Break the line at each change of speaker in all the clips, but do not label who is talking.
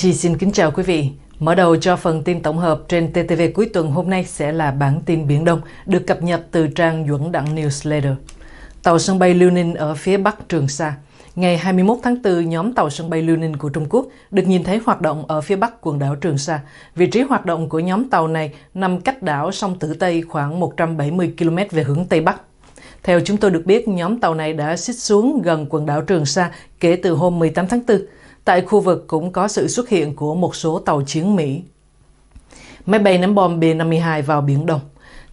Chi xin kính chào quý vị. Mở đầu cho phần tin tổng hợp trên TTV cuối tuần hôm nay sẽ là bản tin Biển Đông được cập nhật từ trang Duẩn Đặng Newsletter. Tàu sân bay Liêu Ninh ở phía bắc Trường Sa. Ngày 21 tháng 4, nhóm tàu sân bay Liêu Ninh của Trung Quốc được nhìn thấy hoạt động ở phía bắc quần đảo Trường Sa. Vị trí hoạt động của nhóm tàu này nằm cách đảo sông Tử Tây khoảng 170 km về hướng Tây Bắc. Theo chúng tôi được biết, nhóm tàu này đã xích xuống gần quần đảo Trường Sa kể từ hôm 18 tháng 4. Tại khu vực cũng có sự xuất hiện của một số tàu chiến Mỹ. Máy bay ném bom B-52 vào Biển Đông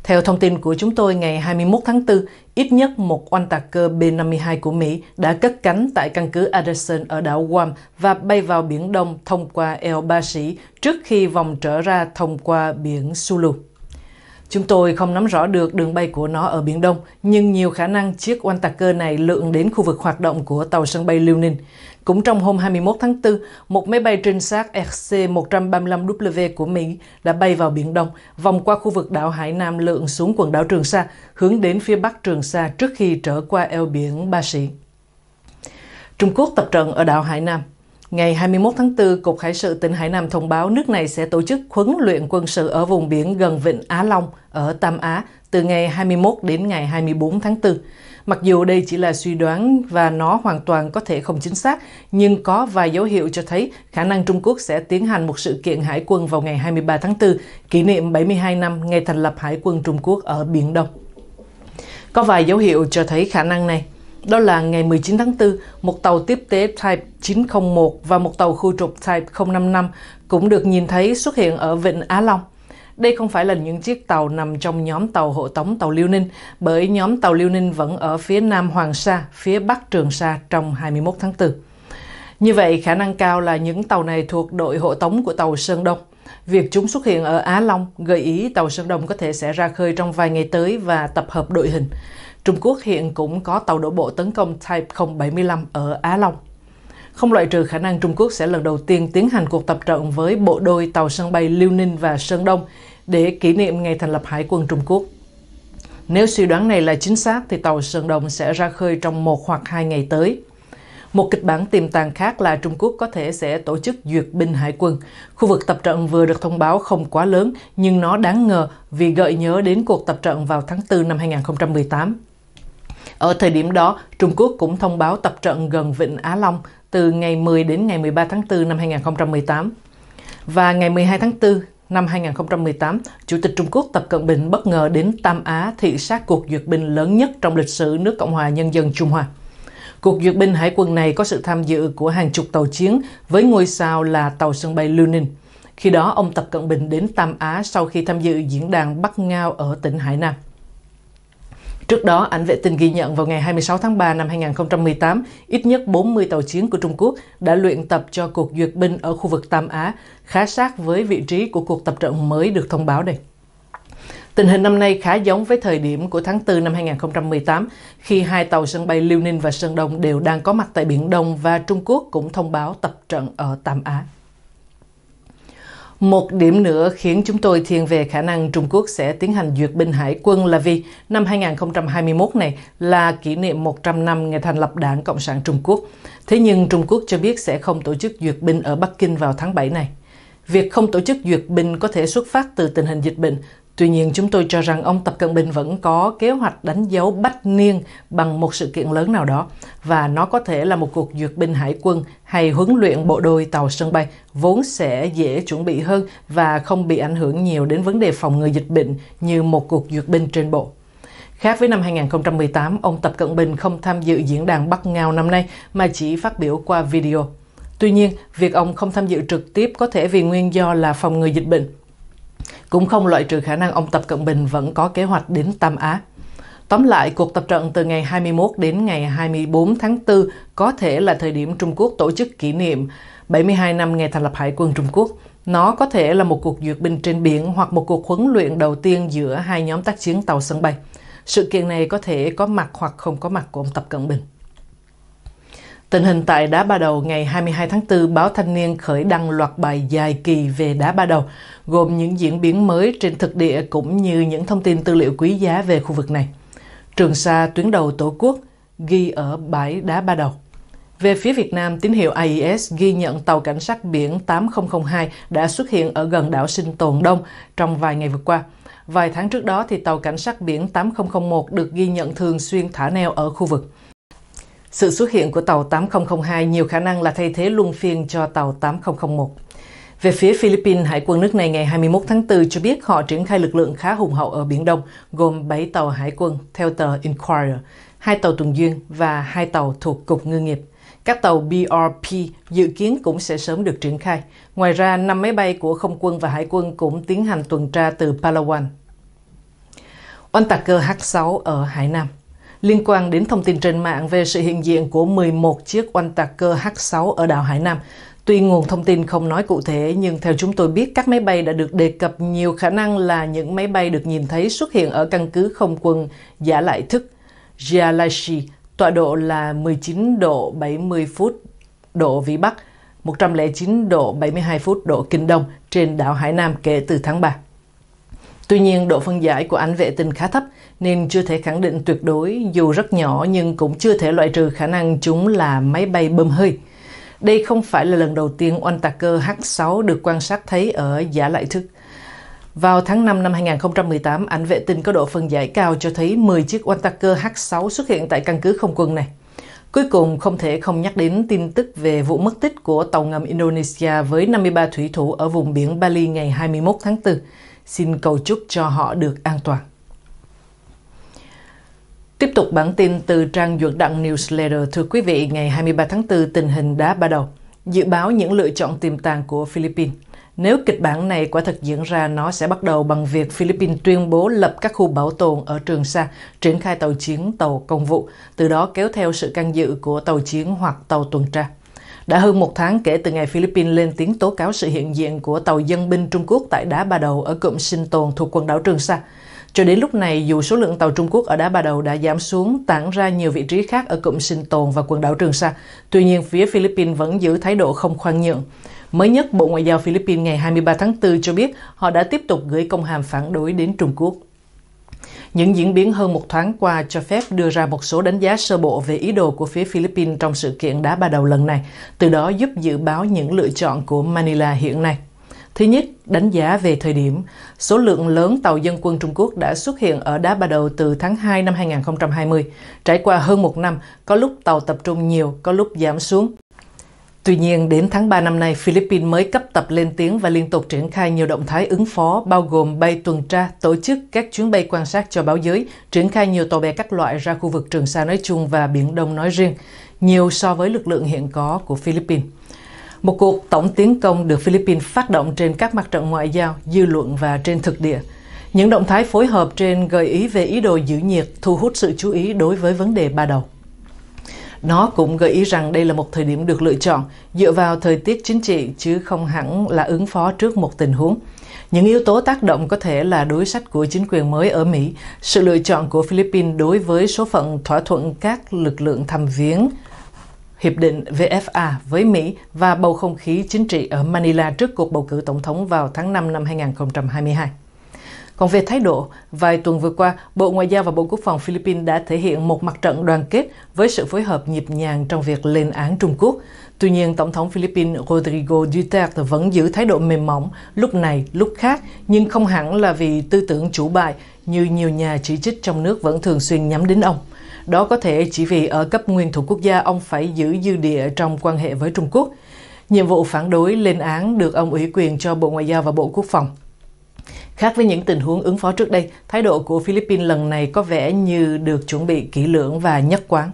Theo thông tin của chúng tôi ngày 21 tháng 4, ít nhất một oanh tạc cơ B-52 của Mỹ đã cất cánh tại căn cứ Anderson ở đảo Guam và bay vào Biển Đông thông qua eo Ba Sĩ trước khi vòng trở ra thông qua biển Sulu. Chúng tôi không nắm rõ được đường bay của nó ở Biển Đông, nhưng nhiều khả năng chiếc oanh tạc cơ này lượn đến khu vực hoạt động của tàu sân bay Liêu Ninh. Cũng trong hôm 21 tháng 4, một máy bay trinh sát RC-135W của Mỹ đã bay vào Biển Đông, vòng qua khu vực đảo Hải Nam lượn xuống quần đảo Trường Sa, hướng đến phía bắc Trường Sa trước khi trở qua eo biển Ba Sĩ. Trung Quốc tập trận ở đảo Hải Nam – Ngày 21 tháng 4, Cục Hải sự tỉnh Hải Nam thông báo nước này sẽ tổ chức huấn luyện quân sự ở vùng biển gần Vịnh Á Long ở Tam Á từ ngày 21 đến ngày 24 tháng 4. Mặc dù đây chỉ là suy đoán và nó hoàn toàn có thể không chính xác, nhưng có vài dấu hiệu cho thấy khả năng Trung Quốc sẽ tiến hành một sự kiện hải quân vào ngày 23 tháng 4, kỷ niệm 72 năm ngày thành lập Hải quân Trung Quốc ở Biển Đông. Có vài dấu hiệu cho thấy khả năng này. Đó là ngày 19 tháng 4, một tàu tiếp tế Type 901 và một tàu khu trục Type 055 cũng được nhìn thấy xuất hiện ở Vịnh Á Long. Đây không phải là những chiếc tàu nằm trong nhóm tàu hộ tống tàu Liêu Ninh, bởi nhóm tàu Liêu Ninh vẫn ở phía nam Hoàng Sa, phía bắc Trường Sa trong 21 tháng 4. Như vậy, khả năng cao là những tàu này thuộc đội hộ tống của tàu Sơn Đông. Việc chúng xuất hiện ở Á Long gợi ý tàu Sơn Đông có thể sẽ ra khơi trong vài ngày tới và tập hợp đội hình. Trung Quốc hiện cũng có tàu đổ bộ tấn công Type 075 ở Á Long. Không loại trừ khả năng Trung Quốc sẽ lần đầu tiên tiến hành cuộc tập trận với bộ đôi tàu sân bay Liêu Ninh và Sơn Đông để kỷ niệm ngày thành lập Hải quân Trung Quốc. Nếu suy đoán này là chính xác thì tàu Sơn Đông sẽ ra khơi trong một hoặc hai ngày tới. Một kịch bản tiềm tàng khác là Trung Quốc có thể sẽ tổ chức duyệt binh hải quân. Khu vực tập trận vừa được thông báo không quá lớn, nhưng nó đáng ngờ vì gợi nhớ đến cuộc tập trận vào tháng 4 năm 2018. Ở thời điểm đó, Trung Quốc cũng thông báo tập trận gần Vịnh Á Long từ ngày 10 đến ngày 13 tháng 4 năm 2018. Và ngày 12 tháng 4 năm 2018, Chủ tịch Trung Quốc Tập Cận Bình bất ngờ đến Tam Á thị sát cuộc duyệt binh lớn nhất trong lịch sử nước Cộng hòa Nhân dân Trung Hoa. Cuộc duyệt binh hải quân này có sự tham dự của hàng chục tàu chiến với ngôi sao là tàu sân bay Liêu Khi đó, ông Tập Cận Bình đến Tam Á sau khi tham dự diễn đàn Bắc Ngao ở tỉnh Hải Nam. Trước đó, ảnh vệ tinh ghi nhận vào ngày 26 tháng 3 năm 2018, ít nhất 40 tàu chiến của Trung Quốc đã luyện tập cho cuộc duyệt binh ở khu vực Tam Á, khá sát với vị trí của cuộc tập trận mới được thông báo đây. Tình hình năm nay khá giống với thời điểm của tháng 4 năm 2018, khi hai tàu sân bay Liêu Ninh và Sơn Đông đều đang có mặt tại Biển Đông và Trung Quốc cũng thông báo tập trận ở Tam Á. Một điểm nữa khiến chúng tôi thiên về khả năng Trung Quốc sẽ tiến hành duyệt binh hải quân là vì năm 2021 này là kỷ niệm 100 năm ngày thành lập Đảng Cộng sản Trung Quốc. Thế nhưng Trung Quốc cho biết sẽ không tổ chức duyệt binh ở Bắc Kinh vào tháng 7 này. Việc không tổ chức duyệt binh có thể xuất phát từ tình hình dịch bệnh, Tuy nhiên, chúng tôi cho rằng ông Tập Cận Bình vẫn có kế hoạch đánh dấu bách niên bằng một sự kiện lớn nào đó và nó có thể là một cuộc duyệt binh hải quân hay huấn luyện bộ đôi tàu sân bay vốn sẽ dễ chuẩn bị hơn và không bị ảnh hưởng nhiều đến vấn đề phòng ngừa dịch bệnh như một cuộc duyệt binh trên bộ. Khác với năm 2018, ông Tập Cận Bình không tham dự diễn đàn Bắc Ngao năm nay mà chỉ phát biểu qua video. Tuy nhiên, việc ông không tham dự trực tiếp có thể vì nguyên do là phòng ngừa dịch bệnh cũng không loại trừ khả năng ông Tập Cận Bình vẫn có kế hoạch đến Tam Á. Tóm lại, cuộc tập trận từ ngày 21 đến ngày 24 tháng 4 có thể là thời điểm Trung Quốc tổ chức kỷ niệm 72 năm ngày thành lập Hải quân Trung Quốc. Nó có thể là một cuộc duyệt binh trên biển hoặc một cuộc huấn luyện đầu tiên giữa hai nhóm tác chiến tàu sân bay. Sự kiện này có thể có mặt hoặc không có mặt của ông Tập Cận Bình. Tình hình tại đá Ba Đầu ngày 22 tháng 4, báo Thanh niên khởi đăng loạt bài dài kỳ về đá Ba Đầu, gồm những diễn biến mới trên thực địa cũng như những thông tin tư liệu quý giá về khu vực này. Trường Sa tuyến đầu Tổ quốc ghi ở bãi đá Ba Đầu. Về phía Việt Nam, tín hiệu AIS e ghi nhận tàu cảnh sát biển 8002 đã xuất hiện ở gần đảo Sinh Tồn Đông trong vài ngày vừa qua. Vài tháng trước đó, thì tàu cảnh sát biển 8001 được ghi nhận thường xuyên thả neo ở khu vực. Sự xuất hiện của tàu 8002 nhiều khả năng là thay thế luân phiên cho tàu 8001. Về phía Philippines, Hải quân nước này ngày 21 tháng 4 cho biết họ triển khai lực lượng khá hùng hậu ở Biển Đông, gồm 7 tàu hải quân, theo tờ Inquirer, 2 tàu tuần duyên và 2 tàu thuộc Cục Ngư nghiệp. Các tàu BRP dự kiến cũng sẽ sớm được triển khai. Ngoài ra, 5 máy bay của không quân và hải quân cũng tiến hành tuần tra từ Palawan. Oanh tạc cơ H-6 ở Hải Nam liên quan đến thông tin trên mạng về sự hiện diện của 11 chiếc oanh tạc cơ H-6 ở đảo Hải Nam. Tuy nguồn thông tin không nói cụ thể, nhưng theo chúng tôi biết, các máy bay đã được đề cập nhiều khả năng là những máy bay được nhìn thấy xuất hiện ở căn cứ không quân Giả Lại Thức, jalashi, tọa độ là 19 độ 70 phút độ Vĩ Bắc, 109 độ 72 phút độ Kinh Đông trên đảo Hải Nam kể từ tháng 3. Tuy nhiên, độ phân giải của ảnh vệ tinh khá thấp nên chưa thể khẳng định tuyệt đối dù rất nhỏ nhưng cũng chưa thể loại trừ khả năng chúng là máy bay bơm hơi. Đây không phải là lần đầu tiên oanh tạc cơ H6 được quan sát thấy ở giả lại thức. Vào tháng 5 năm 2018, ảnh vệ tinh có độ phân giải cao cho thấy 10 chiếc oanh tạc cơ H6 xuất hiện tại căn cứ không quân này. Cuối cùng, không thể không nhắc đến tin tức về vụ mất tích của tàu ngầm Indonesia với 53 thủy thủ ở vùng biển Bali ngày 21 tháng 4. Xin cầu chúc cho họ được an toàn. Tiếp tục bản tin từ trang Duật Đặng Newsletter. Thưa quý vị, ngày 23 tháng 4 tình hình đã bắt đầu. Dự báo những lựa chọn tiềm tàng của Philippines. Nếu kịch bản này quả thật diễn ra, nó sẽ bắt đầu bằng việc Philippines tuyên bố lập các khu bảo tồn ở Trường Sa, triển khai tàu chiến tàu công vụ, từ đó kéo theo sự can dự của tàu chiến hoặc tàu tuần tra. Đã hơn một tháng kể từ ngày Philippines lên tiếng tố cáo sự hiện diện của tàu dân binh Trung Quốc tại đá Ba Đầu ở cụm sinh tồn thuộc quần đảo Trường Sa. Cho đến lúc này, dù số lượng tàu Trung Quốc ở đá Ba Đầu đã giảm xuống, tản ra nhiều vị trí khác ở cụm sinh tồn và quần đảo Trường Sa, tuy nhiên phía Philippines vẫn giữ thái độ không khoan nhượng. Mới nhất, Bộ Ngoại giao Philippines ngày 23 tháng 4 cho biết họ đã tiếp tục gửi công hàm phản đối đến Trung Quốc. Những diễn biến hơn một tháng qua cho phép đưa ra một số đánh giá sơ bộ về ý đồ của phía Philippines trong sự kiện đá ba đầu lần này, từ đó giúp dự báo những lựa chọn của Manila hiện nay. Thứ nhất, đánh giá về thời điểm. Số lượng lớn tàu dân quân Trung Quốc đã xuất hiện ở đá Ba Đầu từ tháng 2 năm 2020. Trải qua hơn một năm, có lúc tàu tập trung nhiều, có lúc giảm xuống. Tuy nhiên, đến tháng 3 năm nay, Philippines mới cấp tập lên tiếng và liên tục triển khai nhiều động thái ứng phó, bao gồm bay tuần tra, tổ chức các chuyến bay quan sát cho báo giới, triển khai nhiều tàu bè các loại ra khu vực Trường Sa nói chung và Biển Đông nói riêng, nhiều so với lực lượng hiện có của Philippines. Một cuộc tổng tiến công được Philippines phát động trên các mặt trận ngoại giao, dư luận và trên thực địa. Những động thái phối hợp trên gợi ý về ý đồ giữ nhiệt, thu hút sự chú ý đối với vấn đề ba đầu. Nó cũng gợi ý rằng đây là một thời điểm được lựa chọn dựa vào thời tiết chính trị chứ không hẳn là ứng phó trước một tình huống. Những yếu tố tác động có thể là đối sách của chính quyền mới ở Mỹ, sự lựa chọn của Philippines đối với số phận thỏa thuận các lực lượng thăm viếng hiệp định VFA với Mỹ và bầu không khí chính trị ở Manila trước cuộc bầu cử tổng thống vào tháng 5 năm 2022. Còn về thái độ, vài tuần vừa qua, Bộ Ngoại giao và Bộ Quốc phòng Philippines đã thể hiện một mặt trận đoàn kết với sự phối hợp nhịp nhàng trong việc lên án Trung Quốc. Tuy nhiên, Tổng thống Philippines Rodrigo Duterte vẫn giữ thái độ mềm mỏng lúc này, lúc khác, nhưng không hẳn là vì tư tưởng chủ bại như nhiều nhà chỉ trích trong nước vẫn thường xuyên nhắm đến ông. Đó có thể chỉ vì ở cấp nguyên thủ quốc gia ông phải giữ dư địa trong quan hệ với Trung Quốc. Nhiệm vụ phản đối lên án được ông ủy quyền cho Bộ Ngoại giao và Bộ Quốc phòng. Khác với những tình huống ứng phó trước đây, thái độ của Philippines lần này có vẻ như được chuẩn bị kỹ lưỡng và nhất quán.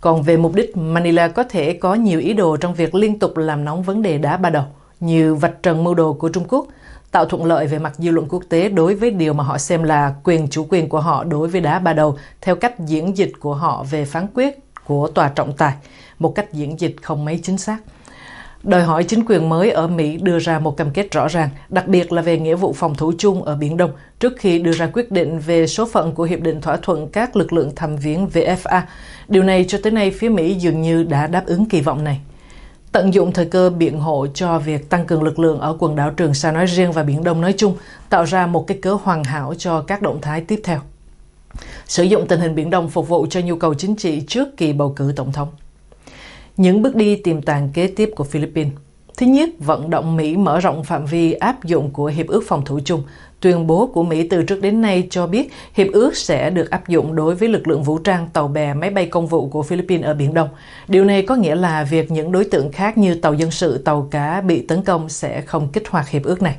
Còn về mục đích, Manila có thể có nhiều ý đồ trong việc liên tục làm nóng vấn đề đá ba đầu, như vạch trần mưu đồ của Trung Quốc, tạo thuận lợi về mặt dư luận quốc tế đối với điều mà họ xem là quyền chủ quyền của họ đối với đá ba đầu theo cách diễn dịch của họ về phán quyết của tòa trọng tài, một cách diễn dịch không mấy chính xác đòi hỏi chính quyền mới ở Mỹ đưa ra một cam kết rõ ràng, đặc biệt là về nghĩa vụ phòng thủ chung ở Biển Đông, trước khi đưa ra quyết định về số phận của Hiệp định Thỏa thuận các lực lượng thăm viếng VFA. Điều này cho tới nay phía Mỹ dường như đã đáp ứng kỳ vọng này. Tận dụng thời cơ biện hộ cho việc tăng cường lực lượng ở quần đảo Trường Sa nói riêng và Biển Đông nói chung, tạo ra một cái cớ hoàn hảo cho các động thái tiếp theo. Sử dụng tình hình Biển Đông phục vụ cho nhu cầu chính trị trước kỳ bầu cử tổng thống. Những bước đi tiềm tàng kế tiếp của Philippines Thứ nhất, vận động Mỹ mở rộng phạm vi áp dụng của Hiệp ước Phòng thủ chung. Tuyên bố của Mỹ từ trước đến nay cho biết Hiệp ước sẽ được áp dụng đối với lực lượng vũ trang tàu bè máy bay công vụ của Philippines ở Biển Đông. Điều này có nghĩa là việc những đối tượng khác như tàu dân sự, tàu cá bị tấn công sẽ không kích hoạt Hiệp ước này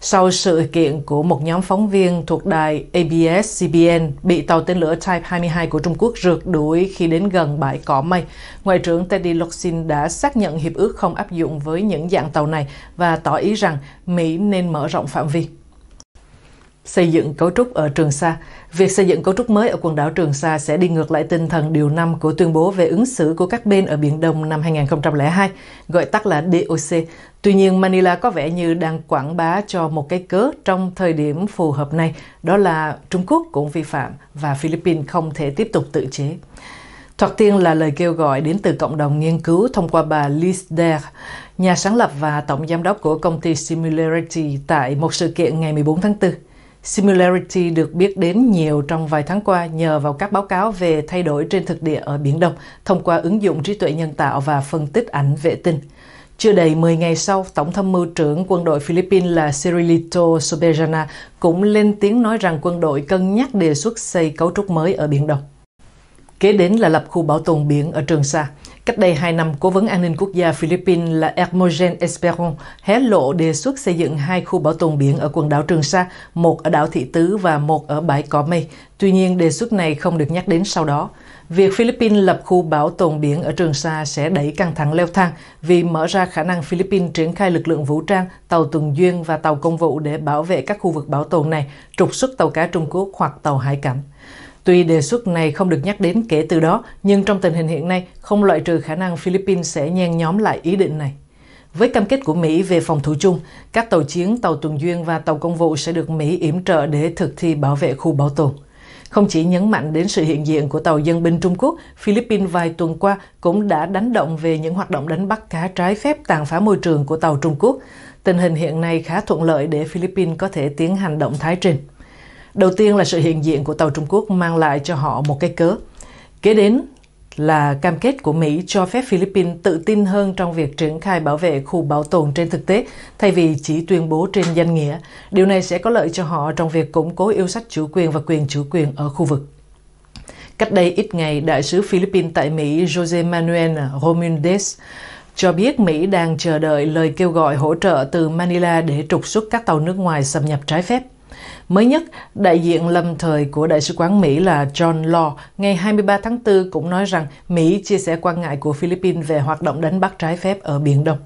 sau sự kiện của một nhóm phóng viên thuộc đài ABS-CBN bị tàu tên lửa Type 22 của Trung Quốc rượt đuổi khi đến gần bãi cỏ mây. Ngoại trưởng Teddy Loxin đã xác nhận hiệp ước không áp dụng với những dạng tàu này và tỏ ý rằng Mỹ nên mở rộng phạm vi. Xây dựng cấu trúc ở Trường Sa Việc xây dựng cấu trúc mới ở quần đảo Trường Sa sẽ đi ngược lại tinh thần điều 5 của tuyên bố về ứng xử của các bên ở Biển Đông năm 2002, gọi tắt là DOC. Tuy nhiên, Manila có vẻ như đang quảng bá cho một cái cớ trong thời điểm phù hợp này, đó là Trung Quốc cũng vi phạm và Philippines không thể tiếp tục tự chế. Thoạt tiên là lời kêu gọi đến từ cộng đồng nghiên cứu thông qua bà Liz Dare, nhà sáng lập và tổng giám đốc của công ty Similarity tại một sự kiện ngày 14 tháng 4. Similarity được biết đến nhiều trong vài tháng qua nhờ vào các báo cáo về thay đổi trên thực địa ở Biển Đông thông qua ứng dụng trí tuệ nhân tạo và phân tích ảnh vệ tinh. Chưa đầy 10 ngày sau, Tổng tham mưu trưởng quân đội Philippines là Cirilito Subejana cũng lên tiếng nói rằng quân đội cân nhắc đề xuất xây cấu trúc mới ở Biển Đông. Kế đến là lập khu bảo tồn biển ở Trường Sa. Cách đây 2 năm, Cố vấn An ninh Quốc gia Philippines là Hermogen Esperon hé lộ đề xuất xây dựng hai khu bảo tồn biển ở quần đảo Trường Sa, một ở đảo Thị Tứ và một ở bãi Cỏ Mây. Tuy nhiên, đề xuất này không được nhắc đến sau đó. Việc Philippines lập khu bảo tồn biển ở Trường Sa sẽ đẩy căng thẳng leo thang vì mở ra khả năng Philippines triển khai lực lượng vũ trang, tàu tuần duyên và tàu công vụ để bảo vệ các khu vực bảo tồn này, trục xuất tàu cá Trung Quốc hoặc tàu hải cảnh. Tuy đề xuất này không được nhắc đến kể từ đó, nhưng trong tình hình hiện nay không loại trừ khả năng Philippines sẽ nhen nhóm lại ý định này. Với cam kết của Mỹ về phòng thủ chung, các tàu chiến, tàu tuần duyên và tàu công vụ sẽ được Mỹ yểm trợ để thực thi bảo vệ khu bảo tồn. Không chỉ nhấn mạnh đến sự hiện diện của tàu dân binh Trung Quốc, Philippines vài tuần qua cũng đã đánh động về những hoạt động đánh bắt cá trái phép tàn phá môi trường của tàu Trung Quốc. Tình hình hiện nay khá thuận lợi để Philippines có thể tiến hành động thái trình. Đầu tiên là sự hiện diện của tàu Trung Quốc mang lại cho họ một cái cớ. Kế đến là cam kết của Mỹ cho phép Philippines tự tin hơn trong việc triển khai bảo vệ khu bảo tồn trên thực tế thay vì chỉ tuyên bố trên danh nghĩa. Điều này sẽ có lợi cho họ trong việc củng cố yêu sách chủ quyền và quyền chủ quyền ở khu vực. Cách đây ít ngày, đại sứ Philippines tại Mỹ Jose Manuel Romundes cho biết Mỹ đang chờ đợi lời kêu gọi hỗ trợ từ Manila để trục xuất các tàu nước ngoài xâm nhập trái phép. Mới nhất, đại diện lâm thời của Đại sứ quán Mỹ là John Law ngày 23 tháng 4 cũng nói rằng Mỹ chia sẻ quan ngại của Philippines về hoạt động đánh bắt trái phép ở Biển Đông.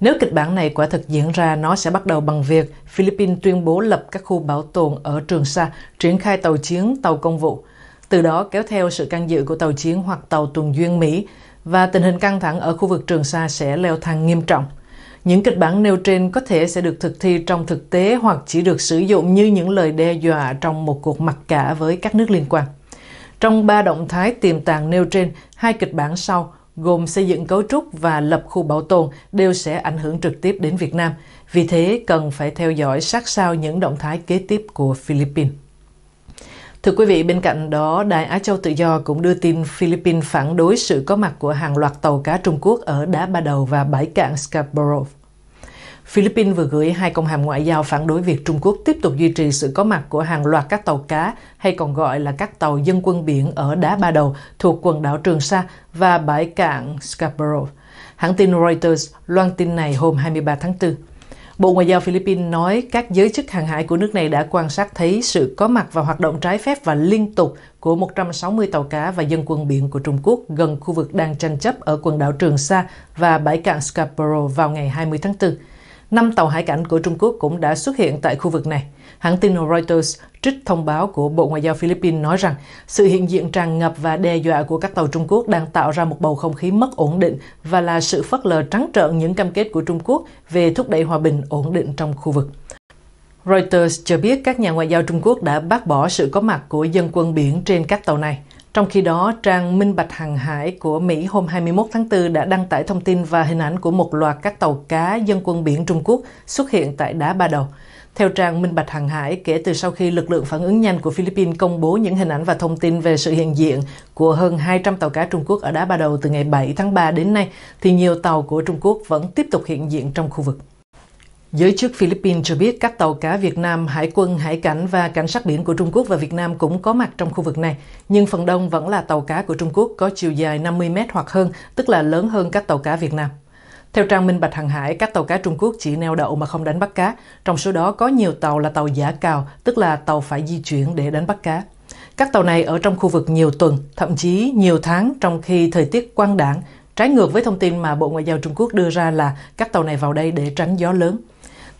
Nếu kịch bản này quả thực diễn ra, nó sẽ bắt đầu bằng việc Philippines tuyên bố lập các khu bảo tồn ở Trường Sa, triển khai tàu chiến, tàu công vụ. Từ đó kéo theo sự can dự của tàu chiến hoặc tàu tuần duyên Mỹ và tình hình căng thẳng ở khu vực Trường Sa sẽ leo thang nghiêm trọng – những kịch bản nêu trên có thể sẽ được thực thi trong thực tế hoặc chỉ được sử dụng như những lời đe dọa trong một cuộc mặc cả với các nước liên quan. Trong ba động thái tiềm tàng nêu trên, hai kịch bản sau gồm xây dựng cấu trúc và lập khu bảo tồn đều sẽ ảnh hưởng trực tiếp đến Việt Nam. Vì thế, cần phải theo dõi sát sao những động thái kế tiếp của Philippines. Thưa quý vị, bên cạnh đó, Đài Á Châu Tự Do cũng đưa tin Philippines phản đối sự có mặt của hàng loạt tàu cá Trung Quốc ở đá Ba Đầu và bãi cạn Scarborough. Philippines vừa gửi hai công hàm ngoại giao phản đối việc Trung Quốc tiếp tục duy trì sự có mặt của hàng loạt các tàu cá hay còn gọi là các tàu dân quân biển ở đá Ba Đầu thuộc quần đảo Trường Sa và bãi cạn Scarborough. Hãng tin Reuters loan tin này hôm 23 tháng 4. Bộ Ngoại giao Philippines nói các giới chức hàng hải của nước này đã quan sát thấy sự có mặt và hoạt động trái phép và liên tục của 160 tàu cá và dân quân biển của Trung Quốc gần khu vực đang tranh chấp ở quần đảo Trường Sa và bãi cạn Scarborough vào ngày 20 tháng 4. Năm tàu hải cảnh của Trung Quốc cũng đã xuất hiện tại khu vực này. Hãng tin Reuters trích thông báo của Bộ Ngoại giao Philippines nói rằng sự hiện diện tràn ngập và đe dọa của các tàu Trung Quốc đang tạo ra một bầu không khí mất ổn định và là sự phớt lờ trắng trợn những cam kết của Trung Quốc về thúc đẩy hòa bình ổn định trong khu vực. Reuters cho biết các nhà ngoại giao Trung Quốc đã bác bỏ sự có mặt của dân quân biển trên các tàu này. Trong khi đó, trang Minh Bạch Hàng Hải của Mỹ hôm 21 tháng 4 đã đăng tải thông tin và hình ảnh của một loạt các tàu cá dân quân biển Trung Quốc xuất hiện tại đá Ba Đầu. Theo trang Minh Bạch Hàng Hải, kể từ sau khi lực lượng phản ứng nhanh của Philippines công bố những hình ảnh và thông tin về sự hiện diện của hơn 200 tàu cá Trung Quốc ở đá Ba Đầu từ ngày 7 tháng 3 đến nay, thì nhiều tàu của Trung Quốc vẫn tiếp tục hiện diện trong khu vực. Giới chức Philippines cho biết các tàu cá Việt Nam, Hải quân, Hải cảnh và Cảnh sát biển của Trung Quốc và Việt Nam cũng có mặt trong khu vực này, nhưng phần đông vẫn là tàu cá của Trung Quốc có chiều dài 50 mét hoặc hơn, tức là lớn hơn các tàu cá Việt Nam. Theo trang Minh Bạch Hằng Hải, các tàu cá Trung Quốc chỉ neo đậu mà không đánh bắt cá. Trong số đó có nhiều tàu là tàu giả cào, tức là tàu phải di chuyển để đánh bắt cá. Các tàu này ở trong khu vực nhiều tuần, thậm chí nhiều tháng trong khi thời tiết quang đảng, trái ngược với thông tin mà Bộ Ngoại giao Trung Quốc đưa ra là các tàu này vào đây để tránh gió lớn.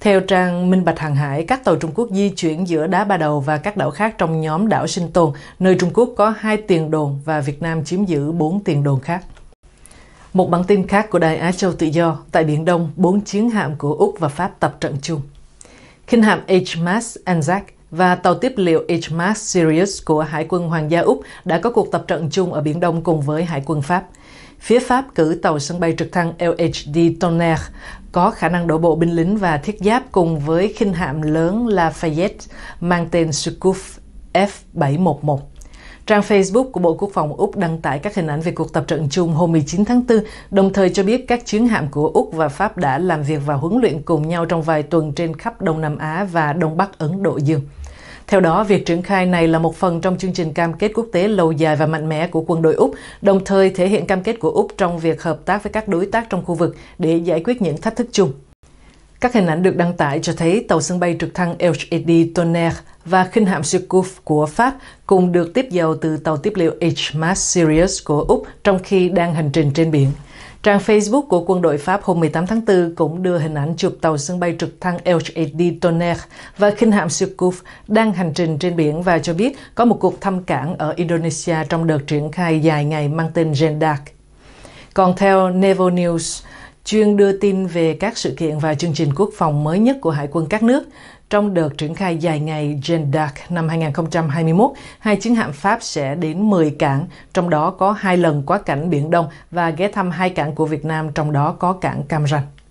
Theo trang Minh Bạch Hàng Hải, các tàu Trung Quốc di chuyển giữa đá Ba Đầu và các đảo khác trong nhóm đảo Sinh Tồn, nơi Trung Quốc có hai tiền đồn và Việt Nam chiếm giữ bốn tiền đồn khác. Một bản tin khác của Đài Á Châu Tự Do, tại Biển Đông, bốn chiến hạm của Úc và Pháp tập trận chung. Kinh hạm HMAS Anzac và tàu tiếp liệu HMAS Sirius của Hải quân Hoàng gia Úc đã có cuộc tập trận chung ở Biển Đông cùng với Hải quân Pháp. Phía Pháp cử tàu sân bay trực thăng LHD Tonnerre có khả năng đổ bộ binh lính và thiết giáp cùng với khinh hạm lớn Lafayette mang tên Sukuf F711. Trang Facebook của Bộ Quốc phòng Úc đăng tải các hình ảnh về cuộc tập trận chung hôm 19 tháng 4, đồng thời cho biết các chiến hạm của Úc và Pháp đã làm việc và huấn luyện cùng nhau trong vài tuần trên khắp Đông Nam Á và Đông Bắc Ấn Độ Dương. Theo đó, việc triển khai này là một phần trong chương trình cam kết quốc tế lâu dài và mạnh mẽ của quân đội Úc, đồng thời thể hiện cam kết của Úc trong việc hợp tác với các đối tác trong khu vực để giải quyết những thách thức chung. Các hình ảnh được đăng tải cho thấy tàu sân bay trực thăng LHD Tonnerre và khinh hạm Sukhof của Pháp cùng được tiếp dầu từ tàu tiếp liệu HMAS Sirius của Úc trong khi đang hành trình trên biển. Trang Facebook của quân đội Pháp hôm 18 tháng 4 cũng đưa hình ảnh chụp tàu sân bay trực thăng LHD Tonnerre và khinh hạm Sukhof đang hành trình trên biển và cho biết có một cuộc thăm cảng ở Indonesia trong đợt triển khai dài ngày mang tên Gendak. Còn theo Naval News, chuyên đưa tin về các sự kiện và chương trình quốc phòng mới nhất của Hải quân các nước. Trong đợt triển khai dài ngày Jeanne d'Arc năm 2021, hai chiến hạm Pháp sẽ đến 10 cảng, trong đó có hai lần quá cảnh Biển Đông và ghé thăm hai cảng của Việt Nam, trong đó có cảng Cam Ranh.